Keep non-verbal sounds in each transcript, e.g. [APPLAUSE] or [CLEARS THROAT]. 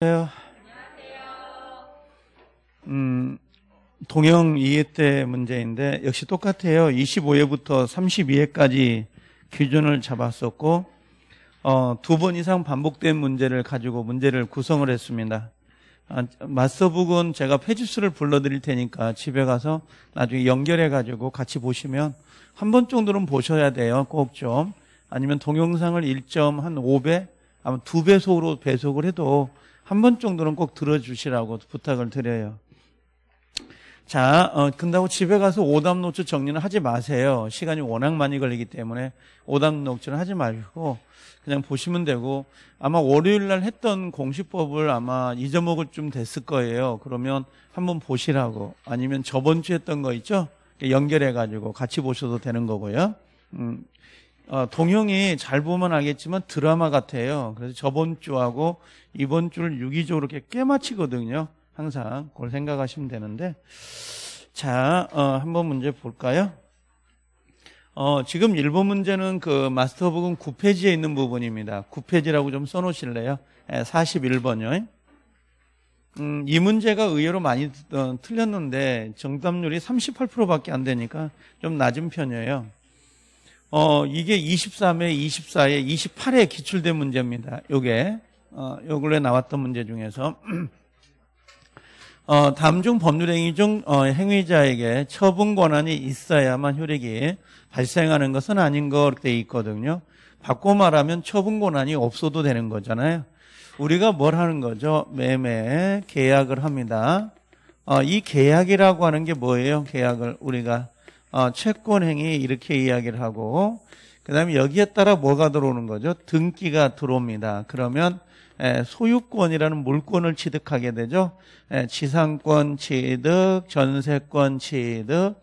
안녕하세요. 네. 음, 동영 이회때 문제인데 역시 똑같아요. 25회부터 32회까지 기준을 잡았었고 어, 두 번 이상 반복된 문제를 가지고 문제를 구성을 했습니다. 아, 마스터북은 제가 페지수를 불러드릴 테니까 집에 가서 나중에 연결해가지고 같이 보시면 한 번 정도는 보셔야 돼요. 꼭 좀. 아니면 동영상을 1.5배, 아마 2배속으로 배속을 해도 한번 정도는 꼭 들어주시라고 부탁을 드려요. 자, 어, 근다고 집에 가서 오답 녹취 정리는 하지 마세요. 시간이 워낙 많이 걸리기 때문에 오답 녹취는 하지 말고 그냥 보시면 되고 아마 월요일 날 했던 공식법을 아마 잊어먹을 쯤 됐을 거예요. 그러면 한번 보시라고 아니면 저번 주에 했던 거 있죠? 연결해 가지고 같이 보셔도 되는 거고요. 음, 어, 동영이 잘 보면 알겠지만 드라마 같아요. 그래서 저번 주하고 이번 주를 유기적으로 이렇게 꿰맞히거든요. 항상 그걸 생각하시면 되는데 자 어, 한번 문제 볼까요? 어, 지금 1번 문제는 그 마스터북은 9페이지에 있는 부분입니다. 9페이지라고 좀 써놓으실래요? 네, 예, 41번요. 음, 이 문제가 의외로 많이 어, 틀렸는데 정답률이 38%밖에 안 되니까 좀 낮은 편이에요. 어, 이게 23회, 24회, 28회 기출된 문제입니다. 요게, 어, 요 근래 나왔던 문제 중에서. [CLEARS THROAT] 어, 다음 중 법률행위 중 어, 행위자에게 처분 권한이 있어야만 효력이 발생하는 것은 아닌 것돼 있거든요. 바꿔 말하면 처분 권한이 없어도 되는 거잖아요. 우리가 뭘 하는 거죠? 매매 계약을 합니다. 어, 이 계약이라고 하는 게 뭐예요? 계약을 우리가 어, 채권행위 이렇게 이야기를 하고 그 다음에 여기에 따라 뭐가 들어오는 거죠? 등기가 들어옵니다. 그러면 소유권이라는 물권을 취득하게 되죠. 지상권 취득, 전세권 취득,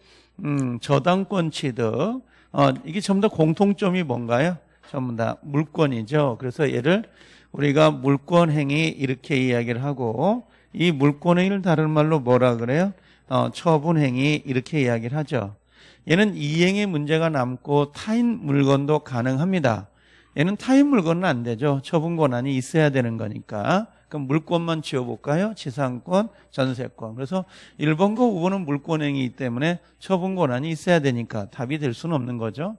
음, 저당권 취득. 어, 이게 전부 다 공통점이 뭔가요? 전부 다 물권이죠. 그래서 얘를 우리가 물권행위 이렇게 이야기를 하고 이 물권행위를 다른 말로 뭐라 그래요? 어, 처분행위 이렇게 이야기를 하죠. 얘는 이행의 문제가 남고 타인 물건도 가능합니다. 얘는 타인 물건은 안 되죠. 처분 권한이 있어야 되는 거니까. 그럼 물권만 지어볼까요? 지상권, 전세권. 그래서 1번과 5번은 물권행위이기 때문에 처분 권한이 있어야 되니까 답이 될 수는 없는 거죠.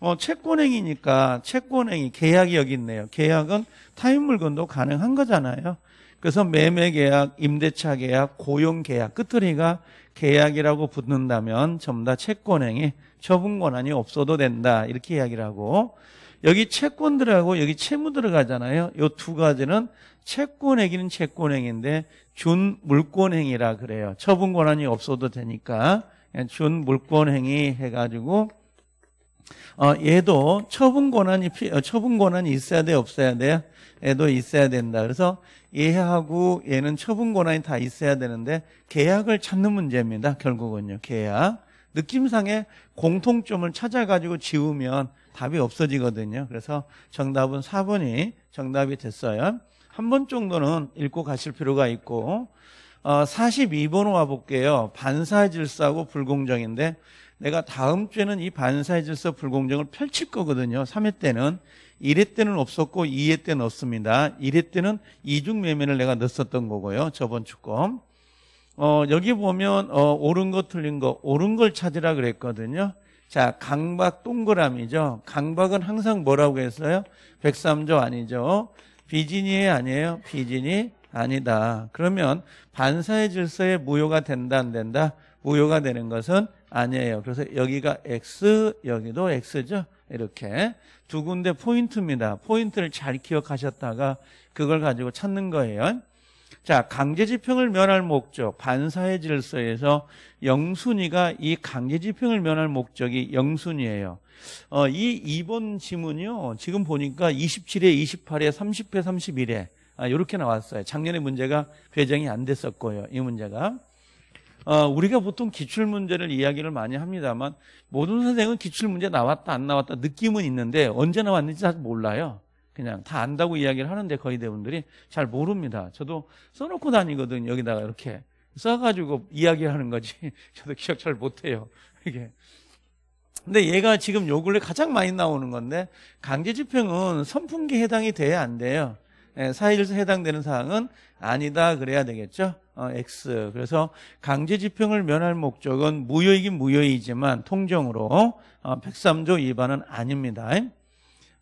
어, 채권행위니까 채권행위, 계약이 여기 있네요. 계약은 타인 물건도 가능한 거잖아요. 그래서 매매 계약, 임대차 계약, 고용 계약 끝으리가 계약이라고 붙는다면 전부 다 채권행위, 처분 권한이 없어도 된다 이렇게 이야기를 하고 여기 채권들하고 여기 채무 들어가잖아요. 이 두 가지는 채권행위는 채권행위인데 준 물권행위라 그래요. 처분 권한이 없어도 되니까 준 물권행위 해가지고 어, 얘도 처분 권한이 어, 처분 권한이 있어야 돼 없어야 돼요? 얘도 있어야 된다. 그래서 얘하고 얘는 처분 권한이 다 있어야 되는데 계약을 찾는 문제입니다. 결국은요. 계약. 느낌상의 공통점을 찾아가지고 지우면 답이 없어지거든요. 그래서 정답은 4번이 정답이 됐어요. 한 번 정도는 읽고 가실 필요가 있고 어, 42번으로 와볼게요. 반사질서하고 불공정인데 내가 다음 주에는 이 반사의 질서 불공정을 펼칠 거거든요. 3회 때는 1회 때는 없었고 2회 때는 없습니다. 1회 때는 이중 매매를 내가 넣었던 거고요. 저번 주 거. 어, 여기 보면 어, 옳은 거 틀린 거 옳은 걸 찾으라 그랬거든요. 자, 강박 동그라미죠. 강박은 항상 뭐라고 했어요? 103조 아니죠. 비진이 아니에요. 비진이 아니다. 그러면 반사의 질서에 무효가 된다 안 된다? 무효가 되는 것은 아니에요. 그래서 여기가 X, 여기도 X죠. 이렇게 두 군데 포인트입니다. 포인트를 잘 기억하셨다가 그걸 가지고 찾는 거예요. 자, 강제지평을 면할 목적, 반사의 질서에서 영순위가 이 강제지평을 면할 목적이 영순위예요. 어, 이 2번 지문이요. 지금 보니까 27회, 28회, 30회, 31회. 아, 이렇게 나왔어요. 작년에 문제가 배정이 안 됐었고요. 이 문제가. 어, 우리가 보통 기출문제를 이야기를 많이 합니다만 모든 선생은 기출문제 나왔다 안 나왔다 느낌은 있는데 언제 나왔는지 잘 몰라요. 그냥 다 안다고 이야기를 하는데 거의 대부분들이 잘 모릅니다. 저도 써놓고 다니거든 여기다가 이렇게 써가지고 이야기하는 거지. [LAUGHS] 저도 기억 잘 못해요. 이게. 근데 얘가 지금 요 근래 가장 많이 나오는 건데 강제집행은 선풍기 해당이 돼야 안 돼요. 예, 사일에서 해당되는 사항은 아니다 그래야 되겠죠. 어, X. 그래서 강제 집행을 면할 목적은 무효이긴 무효이지만 통정으로 어, 103조 위반은 아닙니다.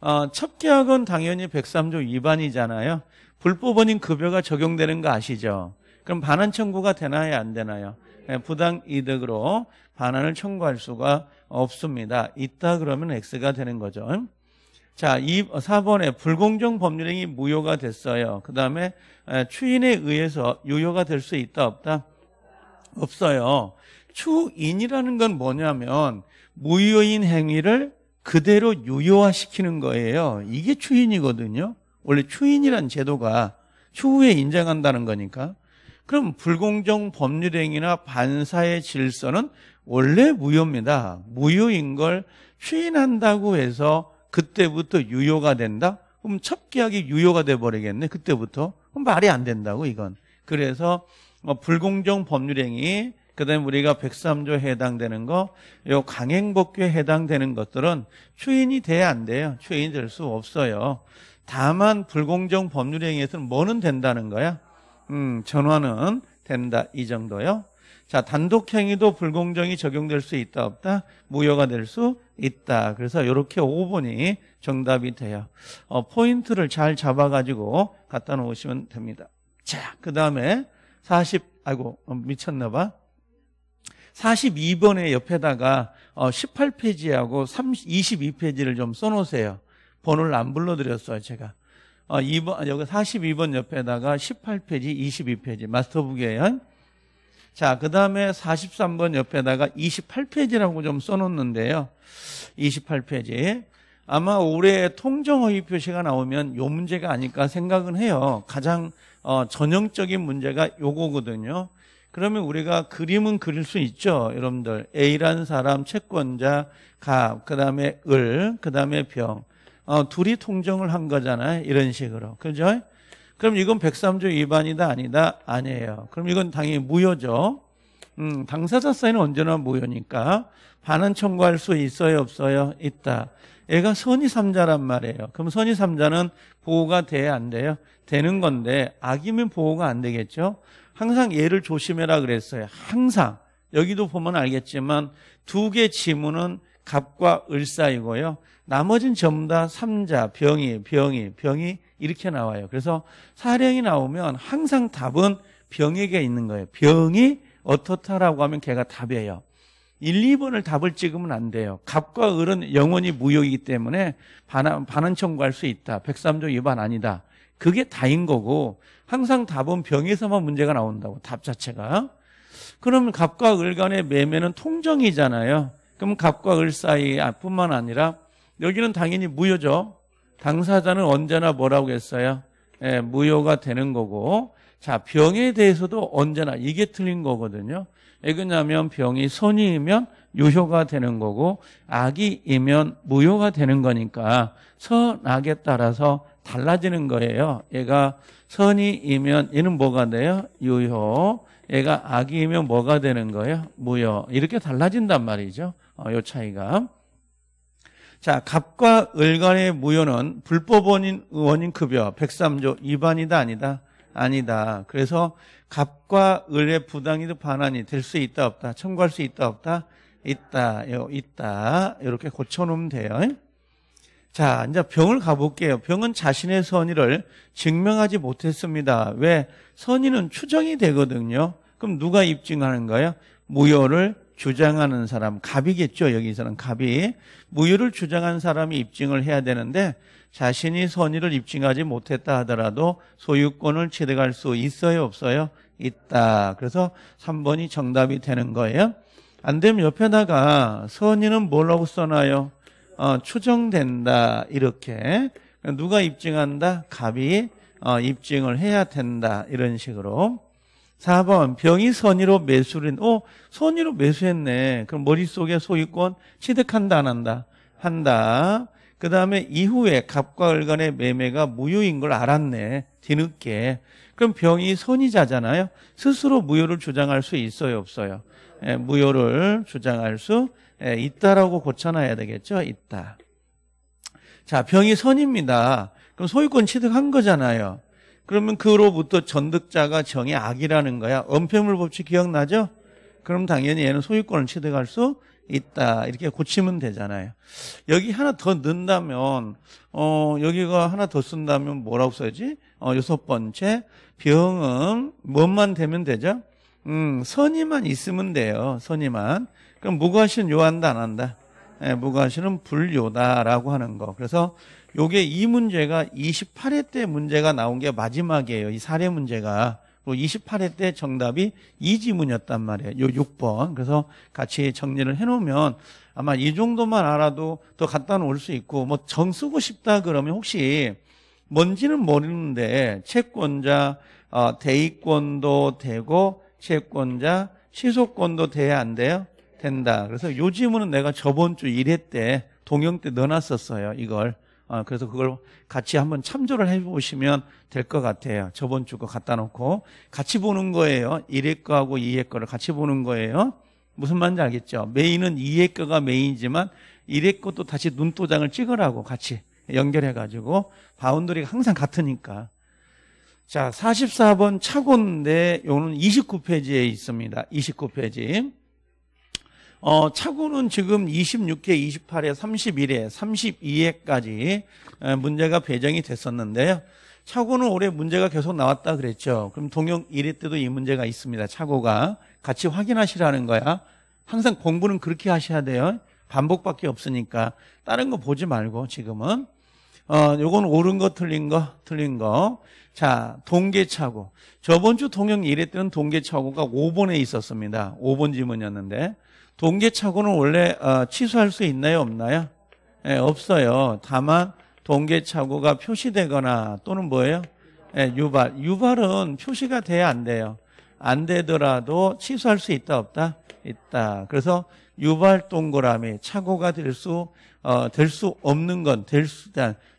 어, 첫 계약은 당연히 103조 위반이잖아요. 불법원인 급여가 적용되는 거 아시죠? 그럼 반환 청구가 되나요? 안 되나요? 네, 부당 이득으로 반환을 청구할 수가 없습니다. 있다 그러면 X가 되는 거죠. 자, 4번에 불공정 법률행위 무효가 됐어요. 그 다음에 추인에 의해서 유효가 될 수 있다 없다? 없어요. 추인이라는 건 뭐냐면 무효인 행위를 그대로 유효화시키는 거예요. 이게 추인이거든요. 원래 추인이란 제도가 추후에 인정한다는 거니까. 그럼 불공정 법률행위나 반사의 질서는 원래 무효입니다. 무효인 걸 추인한다고 해서 그때부터 유효가 된다? 그럼 첫 계약이 유효가 돼버리겠네 그때부터 그럼 말이 안 된다고 이건 그래서 어, 불공정 법률행위 그다음에 우리가 103조에 해당되는 거, 요 강행법규에 해당되는 것들은 추인이 돼야 안 돼요. 추인이 될 수 없어요. 다만 불공정 법률행위에서는 뭐는 된다는 거야? 음, 전화는 된다 이 정도요. 자, 단독행위도 불공정이 적용될 수 있다 없다? 무효가 될 수 있다. 그래서 이렇게 5번이 정답이 돼요. 어, 포인트를 잘 잡아가지고 갖다 놓으시면 됩니다. 자, 그 다음에 40, 아이고, 어, 미쳤나 봐. 4 2번에 옆에다가 어, 18페이지하고 30, 22페이지를 좀 써놓으세요. 번호를 안 불러드렸어요, 제가. 어, 2번, 여기 42번 옆에다가 18페이지, 22페이지 마스터북에 의한 자, 그 다음에 43번 옆에다가 28페이지라고 좀 써놓는데요. 28페이지. 아마 올해 통정어휘 표시가 나오면 요 문제가 아닐까 생각은 해요. 가장 어, 전형적인 문제가 요거거든요. 그러면 우리가 그림은 그릴 수 있죠. 여러분들 A라는 사람 채권자 갑, 그 다음에 을, 그 다음에 병. 어, 둘이 통정을 한 거잖아요. 이런 식으로. 그죠? 그럼 이건 103조 위반이다 아니다 아니에요. 그럼 이건 당연히 무효죠. 음, 당사자 사인은 언제나 무효니까 반은 청구할 수 있어요 없어요 있다. 얘가 선의 3자란 말이에요. 그럼 선의 3자는 보호가 돼야 안 돼요? 되는 건데 악이면 보호가 안 되겠죠. 항상 얘를 조심해라 그랬어요. 항상 여기도 보면 알겠지만 두 개 지문은 갑과 을사이고요. 나머진 전부 다3자 병이, 병이, 병이 이렇게 나와요. 그래서 사령이 나오면 항상 답은 병에게 있는 거예요. 병이 어떻다라고 하면 걔가 답이에요. 1, 2번을 답을 찍으면 안 돼요. 갑과 을은 영원히 무효이기 때문에 반환, 반환 청구할 수 있다. 103조 위반 아니다. 그게 다인 거고 항상 답은 병에서만 문제가 나온다고 답 자체가. 그러면 갑과 을 간의 매매는 통정이잖아요. 그럼 갑과 을 사이 뿐만 아니라 여기는 당연히 무효죠. 당사자는 언제나 뭐라고 했어요? 예, 무효가 되는 거고 자 병에 대해서도 언제나 이게 틀린 거거든요. 왜그러냐면 병이 선이면 유효가 되는 거고 악이면 무효가 되는 거니까 선악에 따라서 달라지는 거예요. 얘가 선이이면 얘는 뭐가 돼요? 유효. 얘가 악이면 뭐가 되는 거예요? 무효. 이렇게 달라진단 말이죠. 어, 요 차이가. 자, 갑과 을 간의 무효는 불법 원인, 원인 급여 103조 위반이다 아니다? 아니다. 그래서 갑과 을의 부당이득 반환이 될 수 있다 없다? 청구할 수 있다 없다? 있다. 있다. 이렇게 고쳐놓으면 돼요. 자, 이제 병을 가볼게요. 병은 자신의 선의를 증명하지 못했습니다. 왜? 선의는 추정이 되거든요. 그럼 누가 입증하는 거예요? 무효를 주장하는 사람, 갑이겠죠. 여기서는 갑이. 무효를 주장한 사람이 입증을 해야 되는데 자신이 선의를 입증하지 못했다 하더라도 소유권을 취득할 수 있어요, 없어요? 있다. 그래서 3번이 정답이 되는 거예요. 안 되면 옆에다가 선의는 뭐라고 써나요 어, 추정된다. 이렇게. 누가 입증한다? 갑이 어, 입증을 해야 된다. 이런 식으로. 4번 병이 선의로 매수를 어 선의로 매수했네. 그럼 머릿속에 소유권 취득한다 안 한다? 한다. 그 다음에 이후에 갑과 을 간의 매매가 무효인 걸 알았네. 뒤늦게. 그럼 병이 선의자잖아요. 스스로 무효를 주장할 수 있어요, 없어요? 예, 무효를 주장할 수 예, 있다라고 고쳐놔야 되겠죠? 있다. 자, 병이 선입니다. 그럼 소유권 취득한 거잖아요. 그러면 그로부터 전득자가 정의 악이라는 거야. 은폐물 법칙 기억나죠? 그럼 당연히 얘는 소유권을 취득할 수 있다. 이렇게 고치면 되잖아요. 여기 하나 더 넣는다면, 어, 여기가 하나 더 쓴다면 뭐라고 써야지? 어, 여섯 번째. 병은 뭔만 되면 되죠? 음, 선의만 있으면 돼요. 선의만. 그럼 무과실 요한다, 안 한다? 예, 무과실은 불요다라고 하는 거. 그래서 요게 이 문제가 28회 때 문제가 나온 게 마지막이에요. 이 사례 문제가. 28회 때 정답이 이 지문이었단 말이에요. 요 6번. 그래서 같이 정리를 해놓으면 아마 이 정도만 알아도 더 갖다 놓을 수 있고 뭐 정 쓰고 싶다 그러면 혹시 뭔지는 모르는데 채권자 어, 대입권도 되고 채권자 취소권도 돼야 안 돼요? 된다. 그래서 요 지문은 내가 저번 주 1회 때 동영 때 넣어놨었어요. 이걸. 어, 그래서 그걸 같이 한번 참조를 해보시면 될 것 같아요. 저번 주 거 갖다 놓고 같이 보는 거예요. 1회 거하고 2회 거를 같이 보는 거예요. 무슨 말인지 알겠죠? 메인은 2회 거가 메인이지만 1회 것도 다시 눈도장을 찍으라고 같이 연결해가지고 바운더리가 항상 같으니까. 자, 44번 차고인데 요는 29페이지에 있습니다. 29페이지. 어, 차고는 지금 26회, 28회, 31회, 32회까지 문제가 배정이 됐었는데요. 차고는 올해 문제가 계속 나왔다 그랬죠. 그럼 동영 1회 때도 이 문제가 있습니다. 차고가 같이 확인하시라는 거야. 항상 공부는 그렇게 하셔야 돼요. 반복밖에 없으니까 다른 거 보지 말고 지금은 어, 요건 옳은 거, 틀린 거, 틀린 거. 자, 동계차고. 저번 주 동영 1회 때는 동계차고가 5번에 있었습니다. 5번 지문이었는데. 동계착오는 원래 어, 취소할 수 있나요? 없나요? 네, 없어요. 다만 동계착오가 표시되거나 또는 뭐예요? 네, 유발. 유발은 표시가 돼야 안 돼요. 안 되더라도 취소할 수 있다 없다? 있다. 그래서 유발 동그라미 착오가 될수될수 어, 될 수 없는 건 될수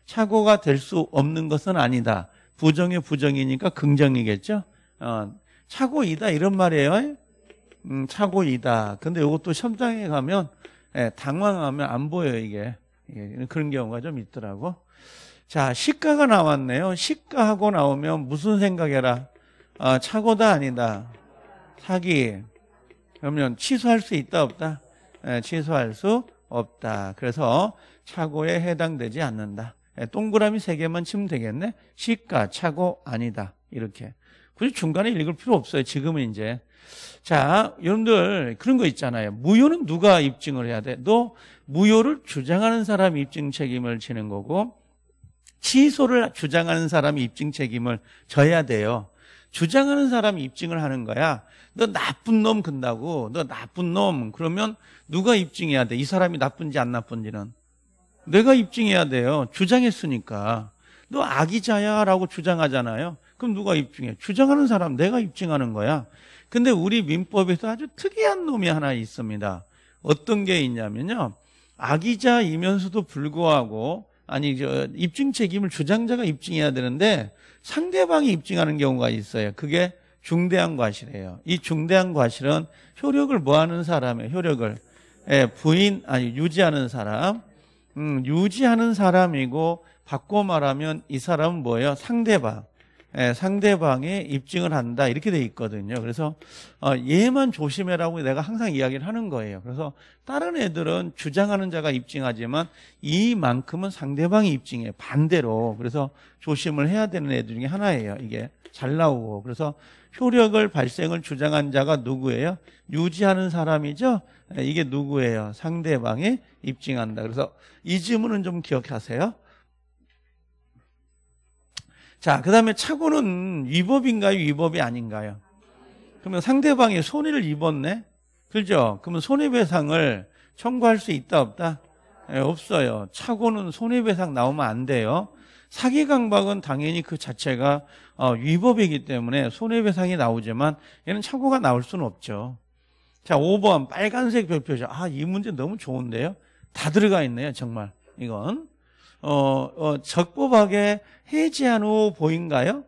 착오가 아, 될수 없는 것은 아니다. 부정의 부정이니까 긍정이겠죠. 어, 착오이다 이런 말이에요. 음, 차고이다. 근데 이것도 현장에 가면 예, 당황하면 안 보여 이게 예, 그런 경우가 좀 있더라고. 자 시가가 나왔네요. 시가하고 나오면 무슨 생각해라. 아, 차고다 아니다. 사기. 그러면 취소할 수 있다 없다. 예, 취소할 수 없다. 그래서 차고에 해당되지 않는다. 예, 동그라미 세 개만 치면 되겠네. 시가 차고 아니다. 이렇게. 굳이 중간에 읽을 필요 없어요. 지금은 이제 자, 여러분들 그런 거 있잖아요. 무효는 누가 입증을 해야 돼? 너 무효를 주장하는 사람이 입증 책임을 지는 거고 취소를 주장하는 사람이 입증 책임을 져야 돼요. 주장하는 사람이 입증을 하는 거야. 너 나쁜 놈 근다고. 너 나쁜 놈. 그러면 누가 입증해야 돼? 이 사람이 나쁜지 안 나쁜지는. 내가 입증해야 돼요. 주장했으니까. 너 악의자야라고 주장하잖아요. 그럼 누가 입증해? 주장하는 사람 내가 입증하는 거야. 근데 우리 민법에도 아주 특이한 놈이 하나 있습니다. 어떤 게 있냐면요. 악의자이면서도 불구하고 아니 저 입증 책임을 주장자가 입증해야 되는데 상대방이 입증하는 경우가 있어요. 그게 중대한 과실이에요. 이 중대한 과실은 효력을 뭐하는 사람에요 효력을 예, 부인 아니 유지하는 사람, 음, 유지하는 사람이고 바꿔 말하면 이 사람은 뭐예요? 상대방. 예, 상대방의 입증을 한다 이렇게 돼 있거든요. 그래서 어, 얘만 조심해라고 내가 항상 이야기를 하는 거예요. 그래서 다른 애들은 주장하는 자가 입증하지만 이만큼은 상대방이 입증해 반대로 그래서 조심을 해야 되는 애들 중에 하나예요. 이게 잘 나오고 그래서 효력을 발생을 주장한 자가 누구예요? 유지하는 사람이죠. 예, 이게 누구예요? 상대방이 입증한다. 그래서 이 질문은 좀 기억하세요. 자, 그 다음에 착오는 위법인가요? 위법이 아닌가요? 그러면 상대방이 손해를 입었네? 그죠? 그러면 손해배상을 청구할 수 있다, 없다? 네, 없어요. 착오는 손해배상 나오면 안 돼요. 사기 강박은 당연히 그 자체가 어, 위법이기 때문에 손해배상이 나오지만 얘는 착오가 나올 수는 없죠. 자, 5번 빨간색 별표죠. 아, 이 문제 너무 좋은데요. 다 들어가 있네요, 정말. 이건. 어, 어, 적법하게 해지한 후 보인가요?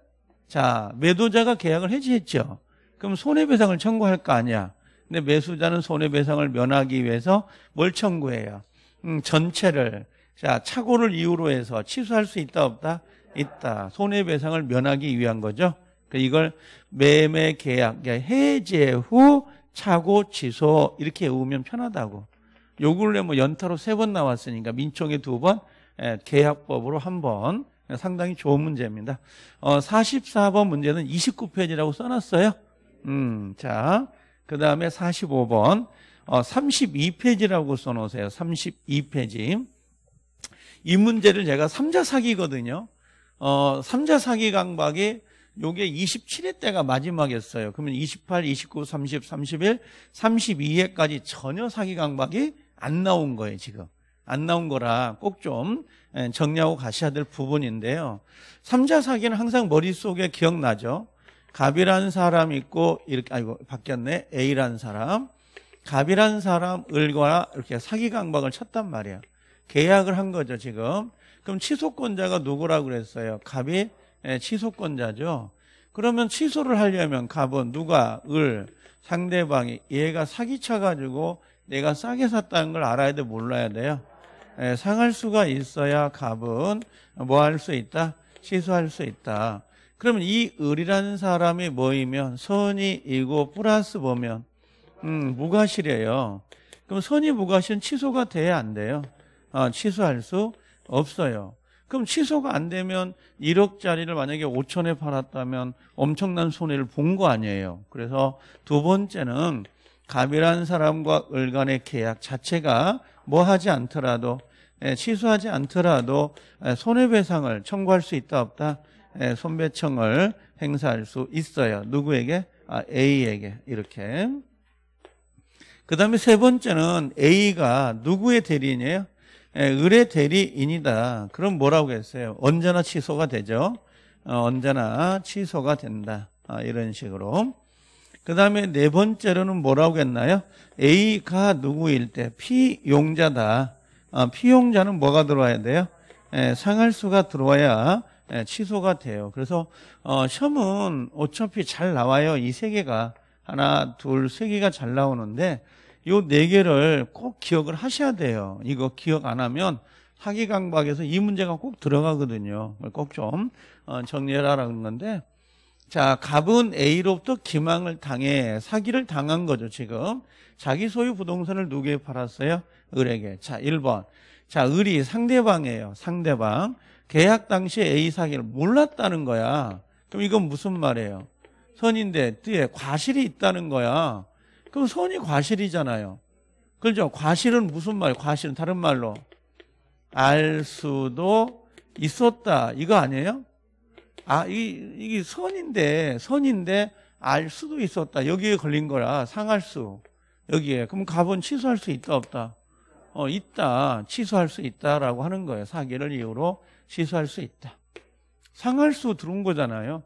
자, 매도자가 계약을 해지했죠. 그럼 손해배상을 청구할 거 아니야. 근데 매수자는 손해배상을 면하기 위해서 뭘 청구해요? 음, 전체를 자 착오를 이유로 해서 취소할 수 있다 없다 있다. 손해배상을 면하기 위한 거죠. 그 이걸 매매 계약 그러니까 해제 후 착오 취소 이렇게 외우면 편하다고. 요 근래 뭐 연타로 세 번 나왔으니까 민총에 두 번, 예, 계약법으로 한번 상당히 좋은 문제입니다. 어, 44번 문제는 29페이지라고 써놨어요. 음, 자, 그 다음에 45번, 어, 32페이지라고 써놓으세요. 32페이지. 이 문제를 제가 3자 사기거든요. 어, 3자 사기 강박이 요게 27회 때가 마지막이었어요. 그러면 28, 29, 30, 31, 32회까지 전혀 사기 강박이 안 나온 거예요, 지금. 안 나온 거라 꼭좀 예, 정리하고 가셔야 될 부분인데요. 3자 사기는 항상 머릿속에 기억나죠. 갑이라는 사람 있고 이렇게 아이고 바뀌었네. A라는 사람. 갑이라는 사람 을과 이렇게 사기 강박을 쳤단 말이야. 계약을 한 거죠, 지금. 그럼 취소권자가 누구라고 그랬어요? 갑이 예, 취소권자죠. 그러면 취소를 하려면 갑은 누가 을 상대방이 얘가 사기 쳐 가지고 내가 싸게 샀다는 걸 알아야 돼 몰라야 돼요. 예, 상할 수가 있어야 갑은 뭐 할 수 있다? 시수할 수 있다. 그러면 이 을이라는 사람이 모이면 선이이고 플러스 보면 음, 무과실이에요. 그럼 선이 무과실은 취소가 돼야 안 돼요. 아, 취소할 수 없어요. 그럼 취소가 안 되면 1억짜리를 만약에 5천에 팔았다면 엄청난 손해를 본 거 아니에요. 그래서 두 번째는 갑이라는 사람과 을간의 계약 자체가 뭐 하지 않더라도 예, 취소하지 않더라도 예, 손해배상을 청구할 수 있다 없다 예, 손배청을 행사할 수 있어요. 누구에게? 아, A에게 이렇게. 그 다음에 세 번째는 A가 누구의 대리인이에요? 의뢰 대리인이다. 그럼 뭐라고 했어요? 언제나 취소가 되죠. 어, 언제나 취소가 된다. 아, 이런 식으로. 그 다음에 네 번째로는 뭐라고 했나요? A가 누구일 때 피용자다. 아, 피용자는 뭐가 들어와야 돼요? 예, 상할수가 들어와야 예, 취소가 돼요. 그래서 어, 시험은 어차피 잘 나와요. 이 세 개가 하나, 둘, 세 개가 잘 나오는데 요 네 개를 꼭 기억을 하셔야 돼요. 이거 기억 안 하면 학위 강박에서 이 문제가 꼭 들어가거든요. 꼭좀 어, 정리해라라는 건데 자, 갑은 A로부터 기망을 당해 사기를 당한 거죠, 지금. 자기 소유 부동산을 누구에 팔았어요? 을에게. 자, 1번. 자, 을이 상대방이에요. 상대방. 계약 당시 A 사기를 몰랐다는 거야. 그럼 이건 무슨 말이에요? 선인데 뒤에 과실이 있다는 거야. 그럼 선이 과실이잖아요. 그죠? 렇 과실은 무슨 말? 이에요 과실은 다른 말로 알 수도 있었다. 이거 아니에요? 아, 이, 이게 선인데, 선인데 알 수도 있었다. 여기에 걸린 거라 상할 수. 여기에. 그럼 갑은 취소할 수 있다, 없다? 어, 있다. 취소할 수 있다라고 하는 거예요. 사기를 이유로 취소할 수 있다. 상할 수 들어온 거잖아요.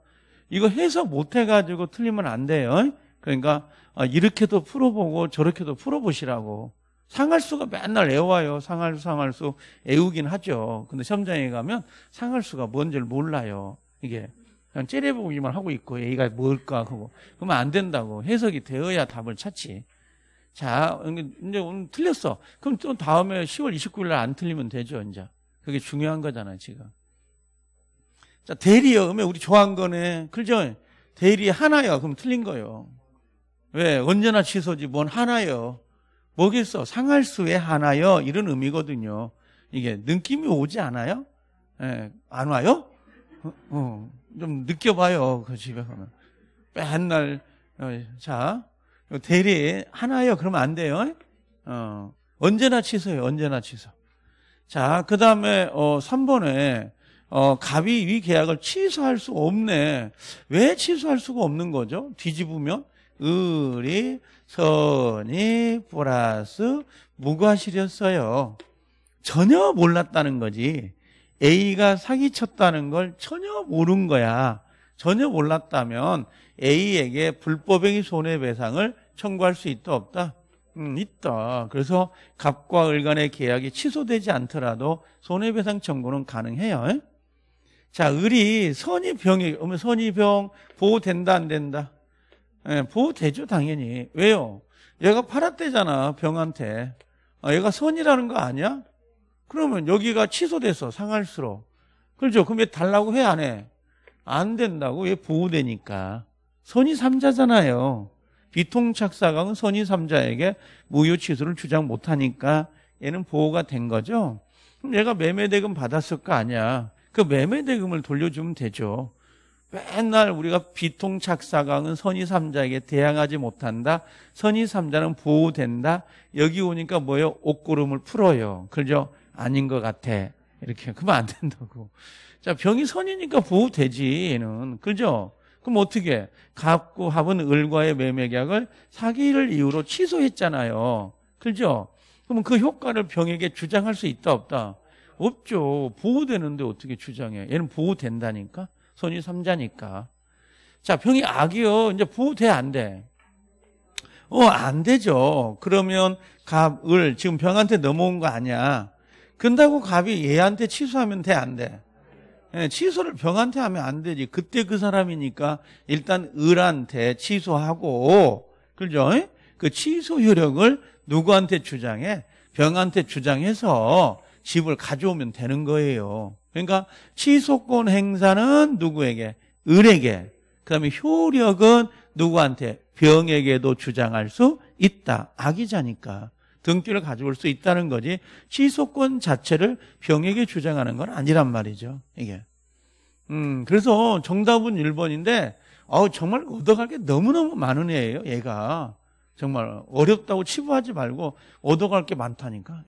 이거 해석 못 해가지고 틀리면 안 돼요. 그러니까 어, 이렇게도 풀어보고 저렇게도 풀어보시라고. 상할수가 맨날 애워요. 상할수, 상할수 애우긴 하죠. 근데 시험장에 가면 상할수가 뭔지를 몰라요. 이게 그냥 째려보기만 하고 있고 A가 뭘까 하고 그러면 안 된다고 해석이 되어야 답을 찾지. 자, 이제 오늘 틀렸어. 그럼 또 다음에 10월 29일 날 안 틀리면 되죠, 이제. 그게 중요한 거잖아, 지금. 자, 대리음에 여 우리 좋아한 거네. 그죠? 대리 하나여 그럼 틀린 거예요. 왜? 언제나 취소지. 뭔하나여 뭐겠어? 상할수의 하나여 이런 의미거든요. 이게 느낌이 오지 않아요? 예, 안 와요? 어, 좀 느껴봐요. 그 집에 가면. 맨날, 어, 자, 대리 하나요. 그러면 안 돼요. 어, 언제나 취소해요. 언제나 취소. 자, 그 다음에, 어, 3번에, 어, 갑이 위 계약을 취소할 수 없네. 왜 취소할 수가 없는 거죠? 뒤집으면. 을이 선이 플러스 무과실이었어요. 전혀 몰랐다는 거지. A가 사기쳤다는 걸 전혀 모른 거야. 전혀 몰랐다면 A에게 불법행위 손해배상을 청구할 수 있다 없다? 음, 있다. 그래서 갑과 을 간의 계약이 취소되지 않더라도 손해배상 청구는 가능해요. 자, 을이 선의병이, 선의병 보호된다, 안 된다? 예, 보호되죠, 당연히. 왜요? 얘가 팔았대잖아, 병한테. 어, 얘가 선이라는 거 아니야? 그러면 여기가 취소돼서 상할수록 그렇죠? 그럼 왜 달라고 해? 안 해? 안 된다고 왜 보호되니까 선의 3자잖아요 비통착사강은 선의 3자에게 무효 취소를 주장 못하니까 얘는 보호가 된 거죠 그럼 얘가 매매대금 받았을 거 아니야 그 매매대금을 돌려주면 되죠 맨날 우리가 비통착사강은 선의 3자에게 대항하지 못한다 선의 3자는 보호된다 여기 오니까 뭐예요? 옷고름을 풀어요 그죠? 렇 아닌 것 같아. 이렇게 그러면 안 된다고. 자, 병이 선이니까 보호되지. 얘는. 그죠? 그럼 어떻게? 갑고 합은 을과의 매매계약을 사기를 이유로 취소했잖아요. 그죠? 그러면 그 효과를 병에게 주장할 수 있다 없다? 없죠. 보호되는데 어떻게 주장해? 얘는 보호된다니까. 손이 삼자니까. 자, 병이 악이요. 이제 보호돼 안 돼. 어, 안 되죠. 그러면 갑을 지금 병한테 넘어온 거 아니야. 근다고 갑이 얘한테 취소하면 돼, 안 돼? 예, 취소를 병한테 하면 안 되지. 그때 그 사람이니까 일단 을한테 취소하고, 그죠? 예? 그 취소 효력을 누구한테 주장해? 병한테 주장해서 집을 가져오면 되는 거예요. 그러니까 취소권 행사는 누구에게? 을에게. 그 다음에 효력은 누구한테? 병에게도 주장할 수 있다. 악의자니까. 등기를 가져올 수 있다는 거지 취소권 자체를 병에게 주장하는 건 아니란 말이죠. 이게. 음, 그래서 정답은 1번인데 아우 정말 얻어갈 게 너무너무 많은 애예요. 얘가 정말 어렵다고 치부하지 말고 얻어갈 게 많다니까.